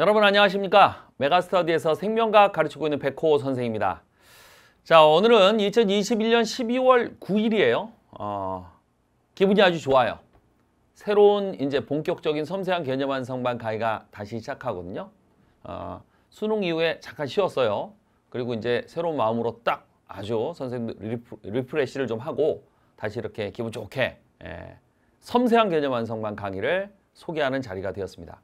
여러분 안녕하십니까 메가스터디에서 생명과학 가르치고 있는 백호 선생입니다 자 오늘은 2021년 12월 9일이에요 어, 기분이 아주 좋아요 새로운 이제 본격적인 섬세한 개념 완성반 강의가 다시 시작하거든요 어, 수능 이후에 잠깐 쉬었어요 그리고 이제 새로운 마음으로 딱 아주 선생님 리프, 레시를좀 하고 다시 이렇게 기분 좋게 예, 섬세한 개념 완성반 강의를 소개하는 자리가 되었습니다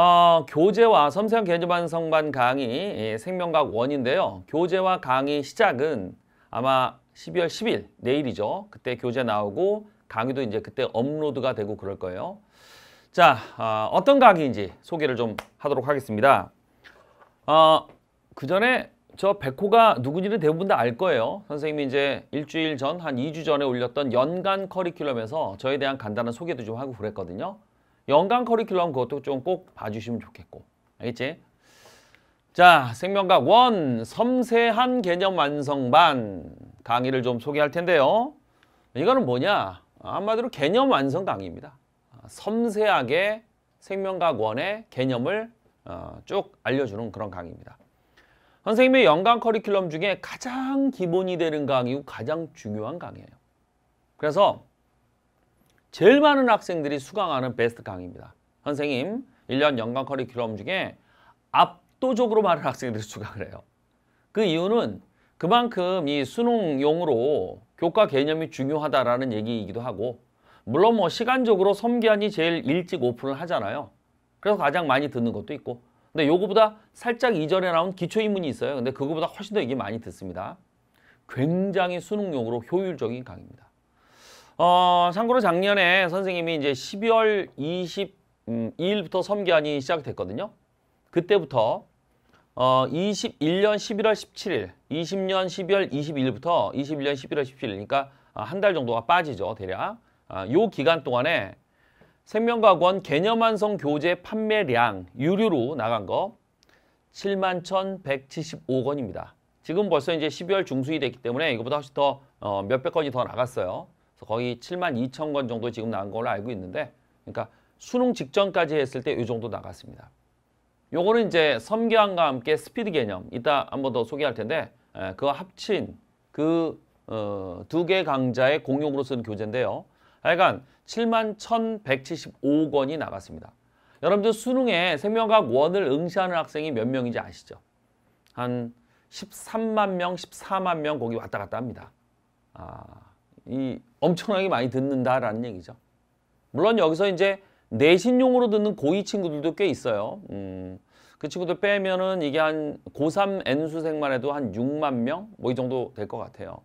어, 교재와 섬세한 개념 반성반 강의 예, 생명과학 원인데요. 교재와 강의 시작은 아마 12월 10일 내일이죠. 그때 교재 나오고 강의도 이제 그때 업로드가 되고 그럴 거예요. 자, 어, 어떤 강의인지 소개를 좀 하도록 하겠습니다. 어, 그 전에 저 백호가 누구지는 대부분 다 알 거예요. 선생님이 이제 일주일 전, 한 2주 전에 올렸던 연간 커리큘럼에서 저에 대한 간단한 소개도 좀 하고 그랬거든요. 연간 커리큘럼 그것도 좀 꼭 봐주시면 좋겠고 알겠지? 자 생명각 원 섬세한 개념 완성반 강의를 좀 소개할 텐데요 이거는 뭐냐 한마디로 개념 완성 강의입니다 아, 섬세하게 생명각 원의 개념을 어, 쭉 알려주는 그런 강의입니다 선생님의 연간 커리큘럼 중에 가장 기본이 되는 강의고 가장 중요한 강의예요 그래서 제일 많은 학생들이 수강하는 베스트 강의입니다. 선생님, 1년 연간 커리큘럼 중에 압도적으로 많은 학생들이 수강을 해요. 그 이유는 그만큼 이 수능용으로 교과 개념이 중요하다라는 얘기이기도 하고 물론 뭐 시간적으로 섬기한이 제일 일찍 오픈을 하잖아요. 그래서 가장 많이 듣는 것도 있고 근데 요거보다 살짝 이전에 나온 기초인문이 있어요. 근데 그거보다 훨씬 더 이게 많이 듣습니다. 굉장히 수능용으로 효율적인 강의입니다. 어, 참고로 작년에 선생님이 이제 12월 22일부터 음, 섬기한이 시작됐거든요. 그때부터 어, 21년 11월 17일, 20년 12월 21일부터 21년 11월 17일, 그러니까 한 달 정도가 빠지죠, 대략. 아, 요 기간 동안에 생명과학원 개념 완성 교재 판매량 유료로 나간 거 71,175건입니다. 지금 벌써 이제 12월 중순이 됐기 때문에 이거보다 훨씬 더 어, 몇백 건이 더 나갔어요. 거의 7만 2천 건 정도 지금 나온 걸로 알고 있는데 그러니까 수능 직전까지 했을 때 이 정도 나갔습니다. 요거는 이제 섬교환과 함께 스피드 개념 이따 한번 더 소개할 텐데 그 합친 그 두개 어, 강좌의 공용으로 쓰 교재인데요. 하여간 7만 1,175권이 나갔습니다. 여러분들 수능에 생명과학 원을 응시하는 학생이 몇 명인지 아시죠? 한 13만 명, 14만 명 거기 왔다 갔다 합니다. 아, 이 엄청나게 많이 듣는다라는 얘기죠. 물론 여기서 이제 내신용으로 듣는 고2 친구들도 꽤 있어요. 음, 그 친구들 빼면은 이게 한 고3 N수생만 해도 한 6만 명? 뭐 이 정도 될 것 같아요.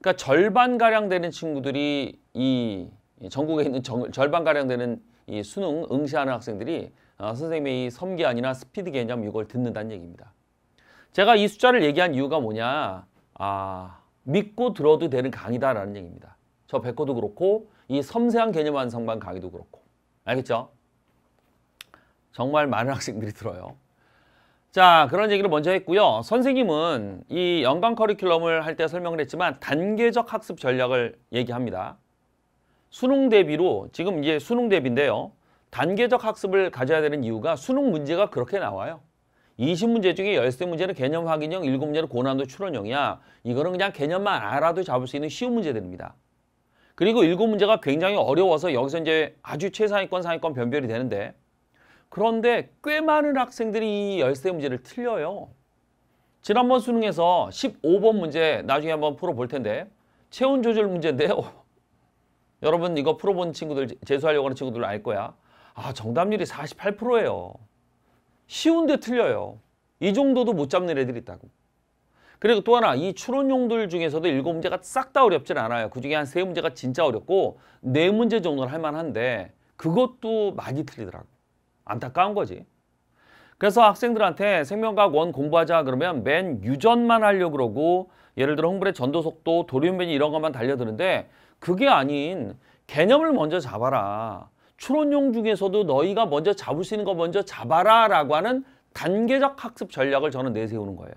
그러니까 절반가량 되는 친구들이 이 전국에 있는 정, 절반가량 되는 이 수능 응시하는 학생들이 어, 선생님의 이 섬기안이나 스피드 개념 이걸 듣는다는 얘기입니다. 제가 이 숫자를 얘기한 이유가 뭐냐. 아, 믿고 들어도 되는 강의다라는 얘기입니다. 저 백호도 그렇고 이 섬세한 개념 완성반 강의도 그렇고 알겠죠? 정말 많은 학생들이 들어요. 자 그런 얘기를 먼저 했고요. 선생님은 이 연간 커리큘럼을 할 때 설명을 했지만 단계적 학습 전략을 얘기합니다. 수능 대비로 지금 이제 수능 대비인데요. 단계적 학습을 가져야 되는 이유가 수능 문제가 그렇게 나와요. 이십 문제 중에 열세 문제는 개념 확인형, 일곱 문제는 고난도 추론형이야. 이거는 그냥 개념만 알아도 잡을 수 있는 쉬운 문제들입니다. 그리고 일곱 문제가 굉장히 어려워서 여기서 이제 아주 최상위권, 상위권 변별이 되는데 그런데 꽤 많은 학생들이 이 열세 문제를 틀려요. 지난번 수능에서 십오 번 문제 나중에 한번 풀어볼 텐데 체온 조절 문제인데요. 여러분 이거 풀어본 친구들, 재수하려고 하는 친구들 알 거야. 아 정답률이 사십팔 프로예요 쉬운데 틀려요. 이 정도도 못 잡는 애들이 있다고. 그리고 또 하나 이 추론용들 중에서도 일곱 문제가 싹 다 어렵진 않아요. 그중에 한 세 문제가 진짜 어렵고 네 문제 정도는 할만한데 그것도 많이 틀리더라고. 안타까운 거지. 그래서 학생들한테 생명과학 원 공부하자 그러면 맨 유전만 하려고 그러고 예를 들어 홍불의 전도속도, 도리움변이 이런 것만 달려드는데 그게 아닌 개념을 먼저 잡아라. 추론용 중에서도 너희가 먼저 잡을 수 있는 거 먼저 잡아라 라고 하는 단계적 학습 전략을 저는 내세우는 거예요.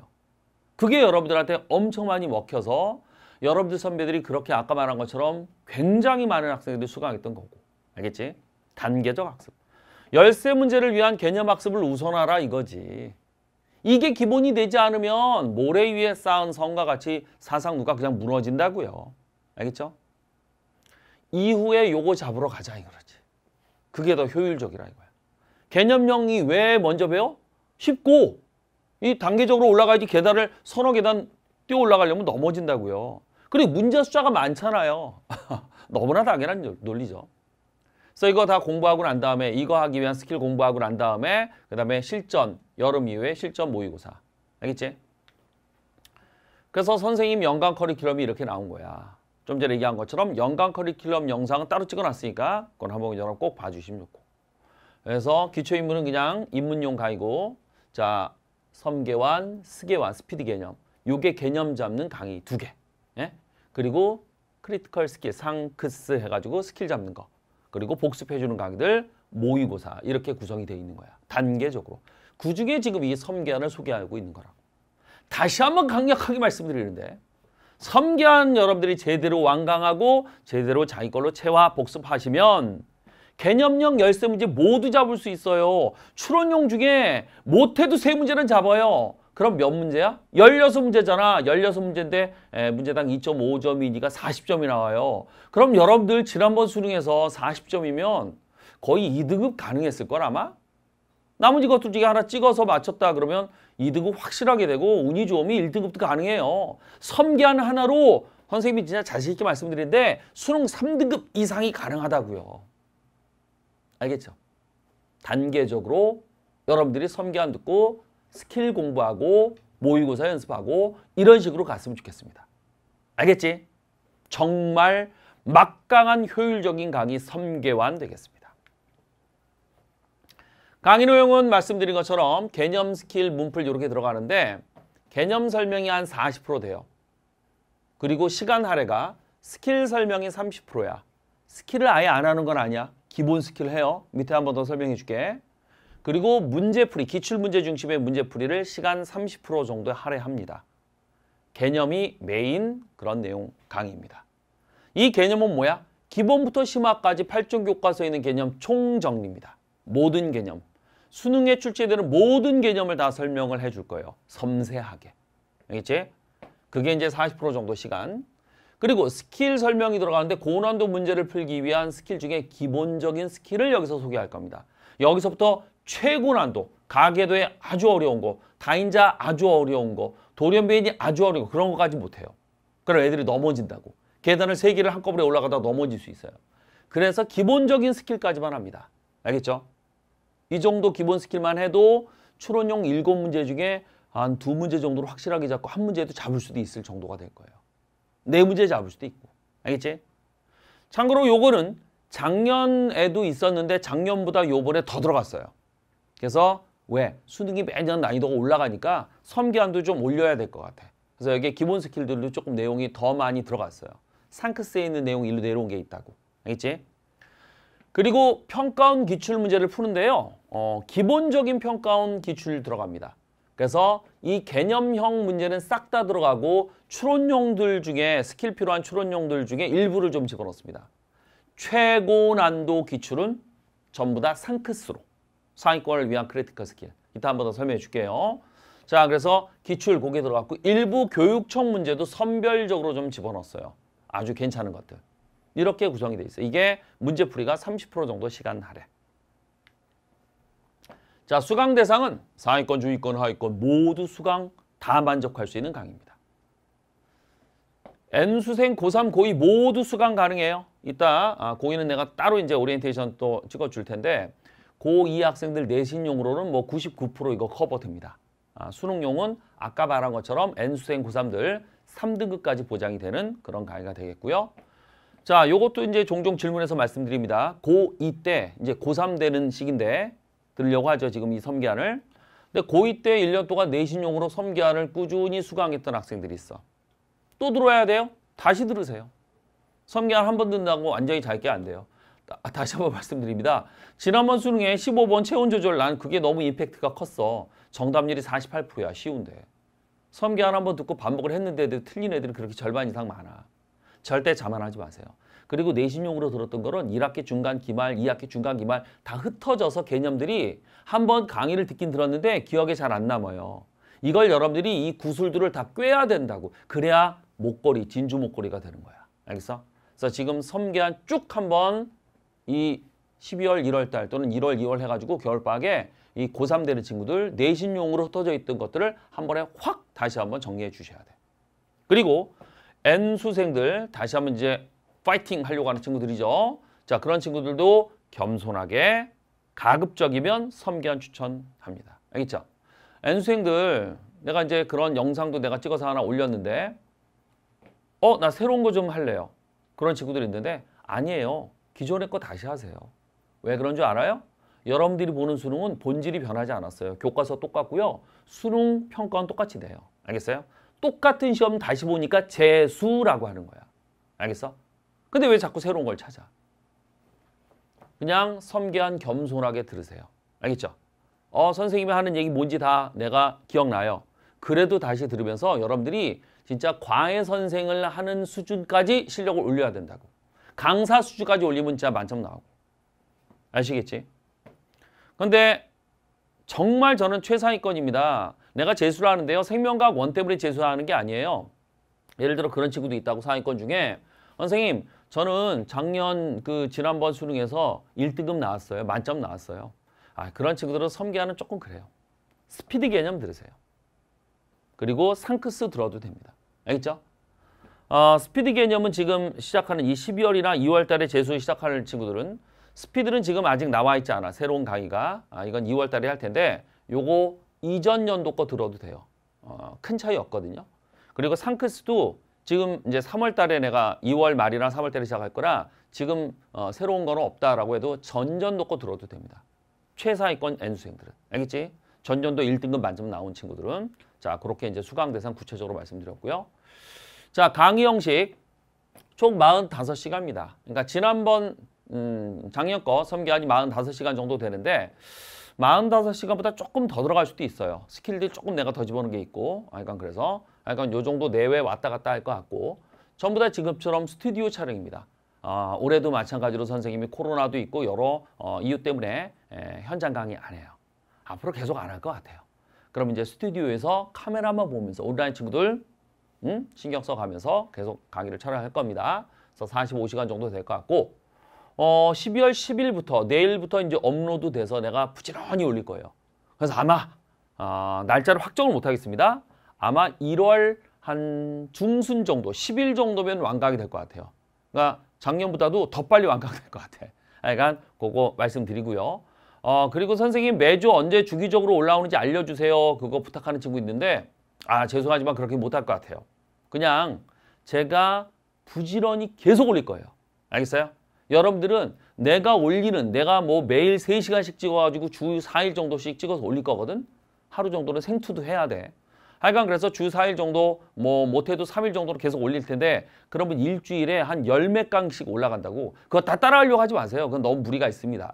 그게 여러분들한테 엄청 많이 먹혀서 여러분들 선배들이 그렇게 아까 말한 것처럼 굉장히 많은 학생들이 수강했던 거고. 알겠지? 단계적 학습. 열쇠 문제를 위한 개념 학습을 우선하라 이거지. 이게 기본이 되지 않으면 모래 위에 쌓은 성과 같이 사상누가 그냥 무너진다고요. 알겠죠? 이후에 요거 잡으러 가자 이거지. 그게 더 효율적이라 이거야. 개념형이 왜 먼저 배워? 쉽고 이 단계적으로 올라가야지 계단을 서너 계단 뛰어 올라가려면 넘어진다고요. 그리고 문제 숫자가 많잖아요. 너무나 당연한 논리죠. 그래서 이거 다 공부하고 난 다음에 이거 하기 위한 스킬 공부하고 난 다음에 그 다음에 실전, 여름 이후에 실전 모의고사. 알겠지? 그래서 선생님 연간 커리큘럼이 이렇게 나온 거야. 좀 전에 얘기한 것처럼 연간 커리큘럼 영상은 따로 찍어놨으니까 그건 한번 여러분 꼭 봐주시면 좋고 그래서 기초인문은 그냥 입문용 강의고 자섬계환 스계완, 스피드 개념 요게 개념 잡는 강의 두 개. 예? 그리고 크리티컬 스킬, 상크스 해가지고 스킬 잡는 거. 그리고 복습해주는 강의들, 모의고사 이렇게 구성이 되어 있는 거야. 단계적으로. 그중에 지금 이섬계환을 소개하고 있는 거라고. 다시 한번 강력하게 말씀드리는데 섬기한 여러분들이 제대로 완강하고 제대로 자기 걸로 채화 복습하시면 개념형 열쇠 문제 모두 잡을 수 있어요. 추론용 중에 못해도 세 문제는 잡아요. 그럼 몇 문제야? 열여섯 문제잖아 열여섯 문제인데 에, 문제당 2.5점이니까 40점이 나와요. 그럼 여러분들 지난번 수능에서 40점이면 거의 2등급 가능했을 걸 아마? 나머지 것들 중에 하나 찍어서 맞췄다 그러면 2등급 확실하게 되고 운이 좋으면 1등급도 가능해요. 섬기한 하나로 선생님이 진짜 자신 있게 말씀드리는데 수능 3등급 이상이 가능하다고요. 알겠죠? 단계적으로 여러분들이 섬기한 듣고 스킬 공부하고 모의고사 연습하고 이런 식으로 갔으면 좋겠습니다. 알겠지? 정말 막강한 효율적인 강의 섬계완 되겠습니다. 강의내용은 말씀드린 것처럼 개념 스킬 문풀 이렇게 들어가는데 개념 설명이 한 40% 돼요. 그리고 시간 할애가 스킬 설명이 30%야. 스킬을 아예 안 하는 건 아니야. 기본 스킬 해요. 밑에 한 번 더 설명해 줄게. 그리고 문제풀이, 기출문제 중심의 문제풀이를 시간 30% 정도 할애합니다. 개념이 메인 그런 내용 강의입니다. 이 개념은 뭐야? 기본부터 심화까지 8종 교과서에 있는 개념 총정리입니다. 모든 개념, 수능에 출제되는 모든 개념을 다 설명을 해 줄 거예요. 섬세하게. 알겠지? 그게 이제 40% 정도 시간. 그리고 스킬 설명이 들어가는데 고난도 문제를 풀기 위한 스킬 중에 기본적인 스킬을 여기서 소개할 겁니다. 여기서부터 최고난도, 가계도에 아주 어려운 거, 다인자 아주 어려운 거, 돌연변이 아주 어려운 거 그런 거까지 못해요. 그럼 애들이 넘어진다고. 계단을 세개를 한꺼번에 올라가다 넘어질 수 있어요. 그래서 기본적인 스킬까지만 합니다. 알겠죠? 이 정도 기본 스킬만 해도 추론용 일곱 문제 중에 한 두 문제 정도로 확실하게 잡고 한 문제도 잡을 수도 있을 정도가 될 거예요. 네 문제 잡을 수도 있고. 알겠지? 참고로 요거는 작년에도 있었는데 작년보다 요번에 더 들어갔어요. 그래서 왜? 수능이 매년 난이도가 올라가니까 섬기한도좀 올려야 될 것 같아. 그래서 여기 기본 스킬들도 조금 내용이 더 많이 들어갔어요. 상크스에 있는 내용 일로 내려온 게 있다고. 알겠지? 그리고 평가원 기출 문제를 푸는데요. 어, 기본적인 평가원 기출 들어갑니다. 그래서 이 개념형 문제는 싹 다 들어가고 추론용들 중에 스킬 필요한 추론용들 중에 일부를 좀 집어넣습니다. 최고 난도 기출은 전부 다 상크스로 상위권을 위한 크리티컬 스킬 이따 한 번 더 설명해 줄게요. 자 그래서 기출 고개 들어갔고 일부 교육청 문제도 선별적으로 좀 집어넣었어요. 아주 괜찮은 것들. 이렇게 구성이 돼 있어요. 이게 문제풀이가 30% 정도 시간 할애. 자, 수강 대상은 상위권, 중위권, 하위권 모두 수강 다 만족할 수 있는 강의입니다. N수생 고3, 고2 모두 수강 가능해요. 이따 아, 고2는 내가 따로 이제 오리엔테이션 또 찍어줄 텐데 고2 학생들 내신용으로는 뭐 99% 이거 커버됩니다. 아, 수능용은 아까 말한 것처럼 N수생 고3들 3등급까지 보장이 되는 그런 강의가 되겠고요. 자, 요것도 이제 종종 질문에서 말씀드립니다. 고2 때 이제 고3 되는 시기인데 들려고 하죠. 지금 이섬기안을 근데 고2 때 1년 동안 내신용으로 섬기안을 꾸준히 수강했던 학생들이 있어. 또 들어와야 돼요? 다시 들으세요. 섬기한 한번 듣는다고 완전히 잘게 안 돼요. 다시 한 번 말씀드립니다. 지난번 수능에 15번 체온 조절 난 그게 너무 임팩트가 컸어. 정답률이 48%야. 쉬운데. 섬기안한 번 듣고 반복을 했는데도 틀린 애들은 그렇게 절반 이상 많아. 절대 자만하지 마세요. 그리고 내신용으로 들었던 거는 1학기 중간 기말, 2학기 중간 기말 다 흩어져서 개념들이 한 번 강의를 듣긴 들었는데 기억에 잘 안 남아요. 이걸 여러분들이 이 구술들을 다 꿰야 된다고. 그래야 목걸이, 진주 목걸이가 되는 거야. 알겠어? 그래서 지금 섬계한 쭉 한 번 이 12월, 1월 달 또는 1월, 2월 해가지고 겨울방학에 이 고3 되는 친구들 내신용으로 흩어져 있던 것들을 한 번에 확 다시 한번 정리해 주셔야 돼. 그리고 N수생들 다시 한번 이제 파이팅 하려고 하는 친구들이죠. 자 그런 친구들도 겸손하게 가급적이면 섬기한 추천합니다. 알겠죠? n 수생들 내가 이제 그런 영상도 내가 찍어서 하나 올렸는데 어? 나 새로운 거 좀 할래요. 그런 친구들이 있는데 아니에요. 기존의 거 다시 하세요. 왜 그런 줄 알아요? 여러분들이 보는 수능은 본질이 변하지 않았어요. 교과서 똑같고요. 수능 평가는 똑같이 돼요. 알겠어요? 똑같은 시험 다시 보니까 재수라고 하는 거야. 알겠어? 근데 왜 자꾸 새로운 걸 찾아? 그냥 섬기한 겸손하게 들으세요. 알겠죠? 어, 선생님이 하는 얘기 뭔지 다 내가 기억나요. 그래도 다시 들으면서 여러분들이 진짜 과외 선생을 하는 수준까지 실력을 올려야 된다고. 강사 수준까지 올리면 진짜 만점 나오고. 아시겠지? 근데 정말 저는 최상위권입니다. 내가 재수를 하는데요. 생명과학 원 때문에 재수하는 게 아니에요. 예를 들어 그런 친구도 있다고 상위권 중에 선생님 저는 작년 그 지난번 수능에서 1등급 나왔어요. 만점 나왔어요. 아, 그런 친구들은 섬기하는 조금 그래요. 스피드 개념 들으세요. 그리고 상크스 들어도 됩니다. 알겠죠? 어, 스피드 개념은 지금 시작하는 이 12월이나 2월 달에 재수 시작하는 친구들은 스피드는 지금 아직 나와 있지 않아. 새로운 강의가. 아, 이건 2월 달에 할 텐데 요거 이전 연도 거 들어도 돼요. 어, 큰 차이 없거든요. 그리고 상크스도 지금 이제 3월 달에 내가 2월 말이나 3월 달에 시작할 거라 지금 어, 새로운 거는 없다라고 해도 전전 놓고 들어도 됩니다. 최상위권 N수생들은. 알겠지? 전전도 1등급 만점 나온 친구들은. 자, 그렇게 이제 수강 대상 구체적으로 말씀드렸고요. 자, 강의 형식 총 45시간입니다. 그러니까 지난번 음, 작년 거 섬기한이 45시간 정도 되는데 45 시간보다 조금 더 들어갈 수도 있어요. 스킬들 이 조금 내가 더 집어넣은 게 있고, 약간 그래서 약간 요 정도 내외 왔다 갔다 할 것 같고, 전부 다 지금처럼 스튜디오 촬영입니다. 어, 올해도 마찬가지로 선생님이 코로나도 있고 여러 어, 이유 때문에 에, 예, 현장 강의 안 해요. 앞으로 계속 안 할 것 같아요. 그럼 이제 스튜디오에서 카메라만 보면서 온라인 친구들 응? 음? 신경 써가면서 계속 강의를 촬영할 겁니다. 그래서 45시간 정도 될 것 같고 어, 12월 10일부터 내일부터 이제 업로드 돼서 내가 부지런히 올릴 거예요. 그래서 아마 어, 날짜를 확정을 못 하겠습니다. 아마 1월 한 중순 정도, 10일 정도면 완강이 될 것 같아요. 그러니까 작년보다도 더 빨리 완강될 것 같아. 그러니까 그거 말씀드리고요. 어, 그리고 선생님 매주 언제 주기적으로 올라오는지 알려주세요. 그거 부탁하는 친구 있는데 아 죄송하지만 그렇게 못할 것 같아요. 그냥 제가 부지런히 계속 올릴 거예요. 알겠어요? 여러분들은 내가 올리는 내가 뭐 매일 3시간씩 찍어가지고 주 4일 정도씩 찍어서 올릴 거거든. 하루 정도는 생투도 해야 돼. 하여간 그래서 주 4일 정도 뭐 못해도 3일 정도로 계속 올릴 텐데 그러면 일주일에 한 열 몇 강씩 올라간다고 그거 다 따라하려고 하지 마세요. 그건 너무 무리가 있습니다.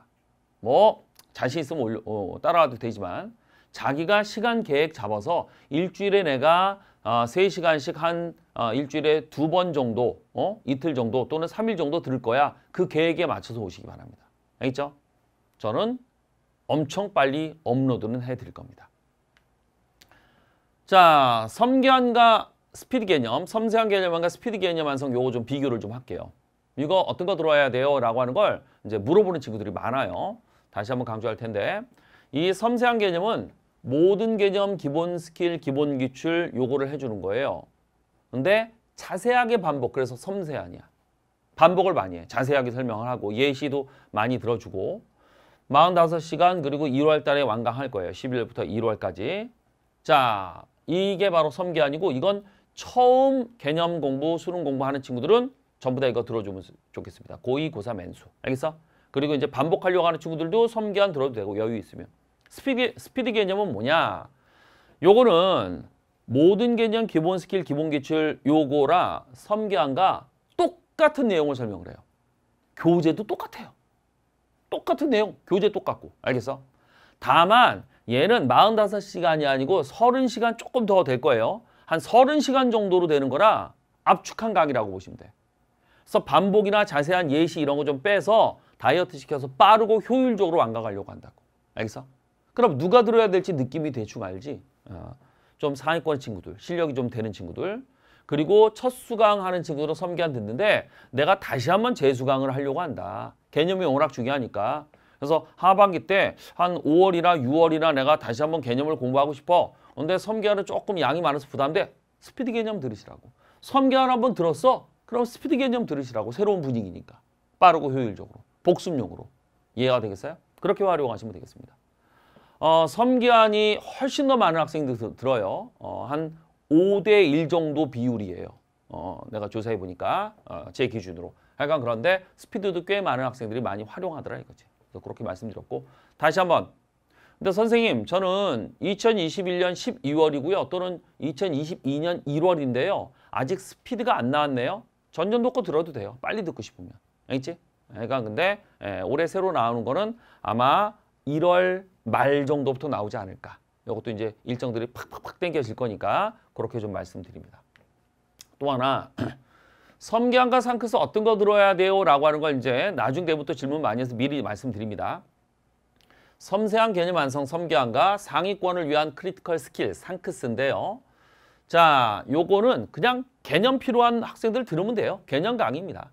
뭐 자신 있으면 올려, 어, 따라와도 되지만 자기가 시간 계획 잡아서 일주일에 내가 아, 어, 3시간씩 한 아, 일주일에 두 번 정도, 어? 이틀 정도 또는 3일 정도 들을 거야. 그 계획에 맞춰서 오시기 바랍니다. 알겠죠? 저는 엄청 빨리 업로드는 해드릴 겁니다. 자, 섬견과 기 스피드 개념, 섬세한 개념과 스피드 개념 완성 요거 좀 비교를 좀 할게요. 이거 어떤 거 들어와야 돼요? 라고 하는 걸 이제 물어보는 친구들이 많아요. 다시 한번 강조할 텐데 이 섬세한 개념은 모든 개념, 기본 스킬, 기본 기출 요거를 해주는 거예요. 근데 자세하게 반복, 그래서 섬세하냐. 반복을 많이 해. 자세하게 설명을 하고 예시도 많이 들어주고 45시간 그리고 1월 달에 완강할 거예요. 11월부터 1월까지. 자, 이게 바로 섬기 아니고 이건 처음 개념 공부, 수능 공부하는 친구들은 전부 다 이거 들어주면 좋겠습니다. 고2, 고3, 맨수. 알겠어? 그리고 이제 반복하려고 하는 친구들도 섬기한 들어도 되고 여유 있으면. 스피드, 스피드 개념은 뭐냐? 요거는 모든 개념 기본 스킬 기본 기출 요거라 섬계안과 똑같은 내용을 설명을 해요. 교재도 똑같아요. 똑같은 내용, 교재 똑같고. 알겠어? 다만 얘는 45시간이 아니고 30시간 조금 더 될 거예요. 한 30시간 정도로 되는 거라 압축한 강의라고 보시면 돼. 그래서 반복이나 자세한 예시 이런 거 좀 빼서 다이어트 시켜서 빠르고 효율적으로 완강하려고 한다고. 알겠어? 그럼 누가 들어야 될지 느낌이 대충 알지. 어, 좀 상위권 친구들, 실력이 좀 되는 친구들. 그리고 첫 수강하는 친구들은 섬기한 듣는데 내가 다시 한번 재수강을 하려고 한다. 개념이 워낙 중요하니까. 그래서 하반기 때 한 5월이나 6월이나 내가 다시 한번 개념을 공부하고 싶어. 근데 섬기하는 조금 양이 많아서 부담돼. 스피드 개념 들으시라고. 섬기하는 한번 들었어? 그럼 스피드 개념 들으시라고. 새로운 분위기니까. 빠르고 효율적으로. 복습용으로. 이해가 되겠어요? 그렇게 활용하시면 되겠습니다. 어, 섬기한이 훨씬 더 많은 학생들 들어요. 어, 한 5대 1 정도 비율이에요. 어, 내가 조사해 보니까 어, 제 기준으로. 약간 그런데 스피드도 꽤 많은 학생들이 많이 활용하더라 이거지. 그래서 그렇게 말씀드렸고 다시 한번. 근데 선생님 저는 2021년 12월이고요. 또는 2022년 1월인데요. 아직 스피드가 안 나왔네요. 전년도 거 들어도 돼요. 빨리 듣고 싶으면. 알겠지? 약간 근데 에, 예, 올해 새로 나오는 거는 아마 1월 말 정도부터 나오지 않을까. 이것도 이제 일정들이 팍팍팍 땡겨질 거니까 그렇게 좀 말씀드립니다. 또 하나 섬기안과 상크스 어떤 거 들어야 돼요? 라고 하는 걸 이제 나중 때부터 질문 많이 해서 미리 말씀드립니다. 섬세한 개념 완성 섬기안과 상위권을 위한 크리티컬 스킬 상크스인데요. 자, 요거는 그냥 개념 필요한 학생들 들으면 돼요. 개념 강의입니다.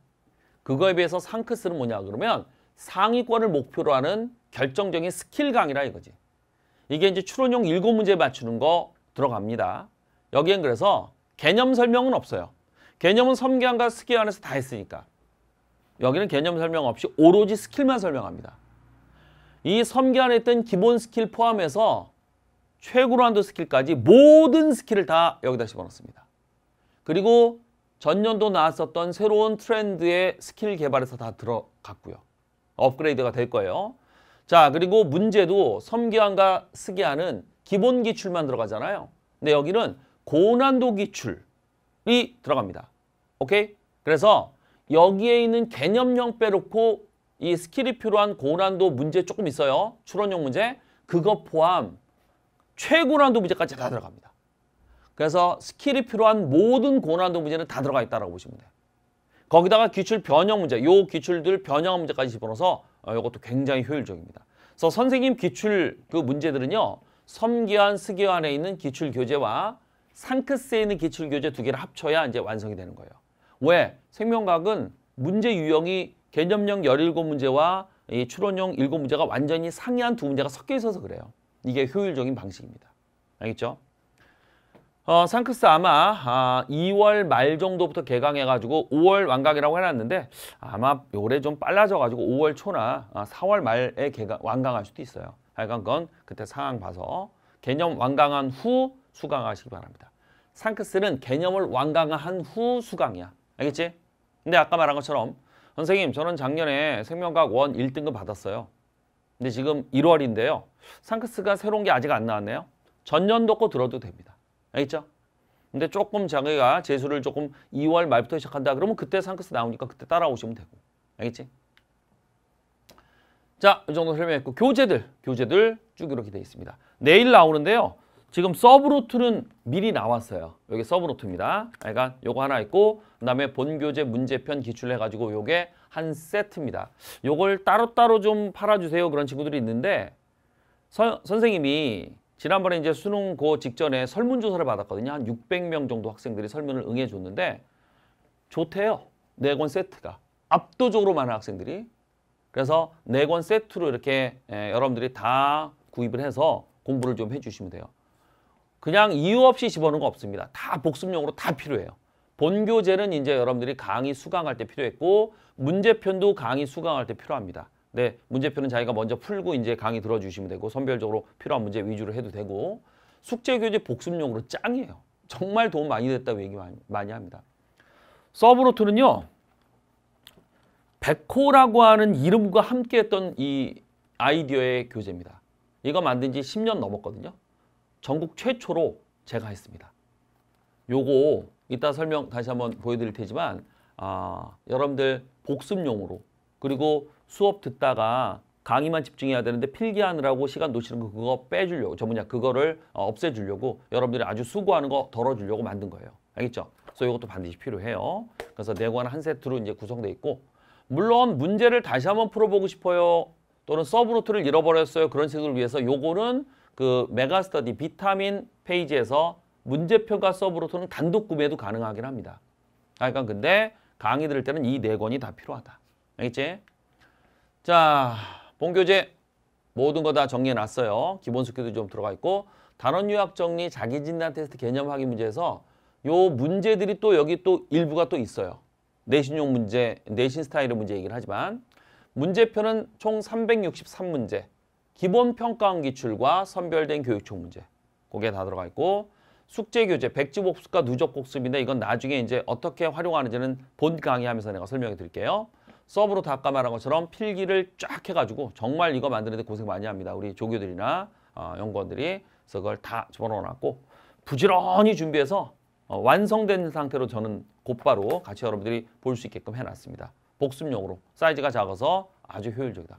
그거에 비해서 상크스는 뭐냐 그러면 상위권을 목표로 하는 결정적인 스킬 강의라 이거지. 이게 이제 추론용 일곱 문제 맞추는 거 들어갑니다. 여기엔 그래서 개념 설명은 없어요. 개념은 섬계안과 스킬 안에서 다 했으니까. 여기는 개념 설명 없이 오로지 스킬만 설명합니다. 이섬계안에 있던 기본 스킬 포함해서 최고로 한도 스킬까지 모든 스킬을 다 여기다 집어넣습니다. 그리고 전년도 나왔었던 새로운 트렌드의 스킬 개발에서 다 들어갔고요. 업그레이드가 될 거예요. 자 그리고 문제도 섬기안과 쓰기안은 기본 기출만 들어가잖아요. 근데 여기는 고난도 기출이 들어갑니다. 오케이? 그래서 여기에 있는 개념형 빼놓고 이 스킬이 필요한 고난도 문제 조금 있어요. 추론형 문제. 그거 포함 최고난도 문제까지 다 들어갑니다. 그래서 스킬이 필요한 모든 고난도 문제는 다 들어가 있다고 라 보시면 돼요. 거기다가 기출 변형 문제, 요 기출들 변형 문제까지 집어넣어서 어, 이것도 굉장히 효율적입니다. 그래서 선생님 기출 그 문제들은요. 섬기환, 스기환에 있는 기출 교재와 상크스에 있는 기출 교재 두 개를 합쳐야 이제 완성이 되는 거예요. 왜? 생명과학은 문제 유형이 개념형 17문제와 이 추론형 7문제가 완전히 상이한 두 문제가 섞여 있어서 그래요. 이게 효율적인 방식입니다. 알겠죠? 어, 상크스 아마 아, 2월 말 정도부터 개강해가지고 5월 완강이라고 해놨는데 아마 올해 좀 빨라져가지고 5월 초나 아, 4월 말에 개강, 완강할 수도 있어요. 하여간 건 그때 상황 봐서 개념 완강한 후 수강하시기 바랍니다. 상크스는 개념을 완강한 후 수강이야. 알겠지? 근데 아까 말한 것처럼 선생님 저는 작년에 생명과학 원 1등급 받았어요. 근데 지금 1월인데요. 상크스가 새로운 게 아직 안 나왔네요. 전년도 거 들어도 됩니다. 알겠죠? 근데 조금 자기가 재수를 조금 2월 말부터 시작한다 그러면 그때 상크스 나오니까 그때 따라오시면 되고 알겠지? 자, 이 정도 설명했고 교재들, 교재들 쭉 이렇게 돼 있습니다. 내일 나오는데요. 지금 서브로트는 미리 나왔어요. 여기 서브로트입니다 그러니까 요거 하나 있고 그다음에 본교재 문제편 기출해 가지고 요게 한 세트입니다. 요걸 따로따로 좀 팔아 주세요. 그런 친구들이 있는데 서, 선생님이 지난번에 이제 수능 고 직전에 설문조사를 받았거든요. 한 600명 정도 학생들이 설문을 응해줬는데 좋대요. 네권 세트가. 압도적으로 많은 학생들이. 그래서 네권 세트로 이렇게 에, 예, 여러분들이 다 구입을 해서 공부를 좀 해주시면 돼요. 그냥 이유 없이 집어넣은 거 없습니다. 다 복습용으로 다 필요해요. 본교재는 이제 여러분들이 강의 수강할 때 필요했고 문제편도 강의 수강할 때 필요합니다. 네, 문제표는 자기가 먼저 풀고 이제 강의 들어주시면 되고 선별적으로 필요한 문제 위주로 해도 되고 숙제 교재 복습용으로 짱이에요. 정말 도움 많이 됐다고 얘기 많이, 많이 합니다. 서브로트는요. 백호라고 하는 이름과 함께 했던 이 아이디어의 교재입니다. 이거 만든 지 10년 넘었거든요. 전국 최초로 제가 했습니다. 요거 이따 설명 다시 한번 보여드릴 테지만 아, 여러분들 복습용으로 그리고 수업 듣다가 강의만 집중해야 되는데 필기하느라고 시간 놓치는 거 그거 빼주려고 저 뭐냐 그거를 어, 없애주려고 여러분들이 아주 수고하는 거 덜어주려고 만든 거예요. 알겠죠? 그래서 이것도 반드시 필요해요. 그래서 네 권 한 세트로 이제 구성돼 있고 물론 문제를 다시 한번 풀어보고 싶어요. 또는 서브노트를 잃어버렸어요. 그런 식을 위해서 요거는 그 메가스터디 비타민 페이지에서 문제평가 서브루트는 단독 구매도 가능하긴 합니다. 아, 그러니까 근데 강의 들을 때는 이 네 권이 다 필요하다. 알겠지? 자, 본교재 모든 거 다 정리해 놨어요. 기본 숙제도 좀 들어가 있고 단원 요약 정리, 자기 진단 테스트 개념 확인 문제에서 요 문제들이 또 여기 또 일부가 또 있어요. 내신용 문제, 내신 스타일의 문제 얘기를 하지만 문제표는 총 363문제 기본 평가원 기출과 선별된 교육청 문제 거기에 다 들어가 있고 숙제 교재, 백지 복습과 누적 복습인데 이건 나중에 이제 어떻게 활용하는지는 본 강의하면서 내가 설명해 드릴게요. 서브로 다 아까 말한 것처럼 필기를 쫙 해가지고 정말 이거 만드는데 고생 많이 합니다. 우리 조교들이나 어, 연구원들이 그래서 그걸 다 집어넣어놨고 부지런히 준비해서 어, 완성된 상태로 저는 곧바로 같이 여러분들이 볼 수 있게끔 해놨습니다. 복습용으로 사이즈가 작아서 아주 효율적이다.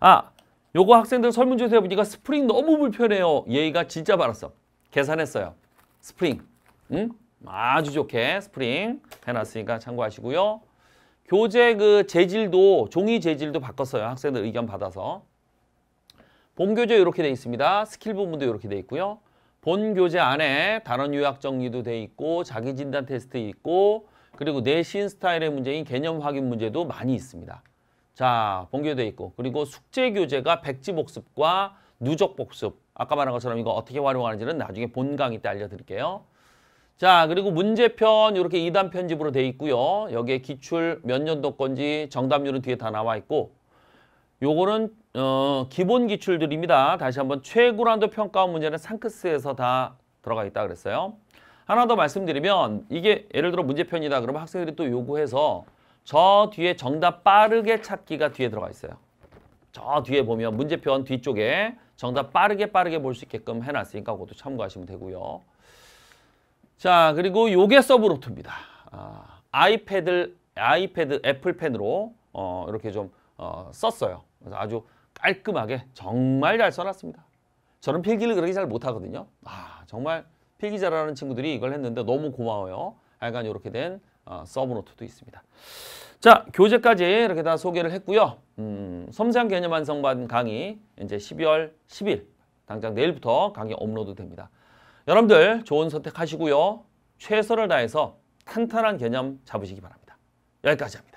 아, 요거 학생들 설문조사해 보니까 스프링 너무 불편해요. 예의가 진짜 많았어. 계산했어요. 스프링. 응? 아주 좋게 스프링 해놨으니까 참고하시고요. 교재 그 재질도 종이 재질도 바꿨어요. 학생들 의견 받아서. 본교재 이렇게 돼 있습니다. 스킬 부분도 이렇게 돼 있고요. 본 교재 안에 단원 요약 정리도 돼 있고 자기 진단 테스트 있고 그리고 내신 스타일의 문제인 개념 확인 문제도 많이 있습니다. 자, 본교재 있고 그리고 숙제 교재가 백지 복습과 누적 복습 아까 말한 것처럼 이거 어떻게 활용하는지는 나중에 본 강의 때 알려드릴게요. 자 그리고 문제편 이렇게 2단 편집으로 돼 있고요. 여기에 기출 몇 년도 건지 정답률은 뒤에 다 나와 있고 요거는 어, 기본 기출들입니다. 다시 한번 최고난도 평가원 문제는 상크스에서 다 들어가 있다 그랬어요. 하나 더 말씀드리면 이게 예를 들어 문제편이다 그러면 학생들이 또 요구해서 저 뒤에 정답 빠르게 찾기가 뒤에 들어가 있어요. 저 뒤에 보면 문제편 뒤쪽에 정답 빠르게 빠르게 볼 수 있게끔 해놨으니까 그것도 참고하시면 되고요. 자, 그리고 요게 서브로트입니다. 아, 아이패드, 아이패드 애플펜으로 어, 이렇게 좀 어, 썼어요. 그래서 아주 깔끔하게 정말 잘 써놨습니다. 저는 필기를 그렇게 잘 못하거든요. 아, 정말 필기 잘하는 친구들이 이걸 했는데 너무 고마워요. 약간 이렇게 된 어, 서브노트도 있습니다. 자, 교재까지 이렇게 다 소개를 했고요. 음, 섬세한 개념 완성반 강의 이제 12월 10일 당장 내일부터 강의 업로드 됩니다. 여러분들 좋은 선택하시고요. 최선을 다해서 탄탄한 개념 잡으시기 바랍니다. 여기까지 합니다.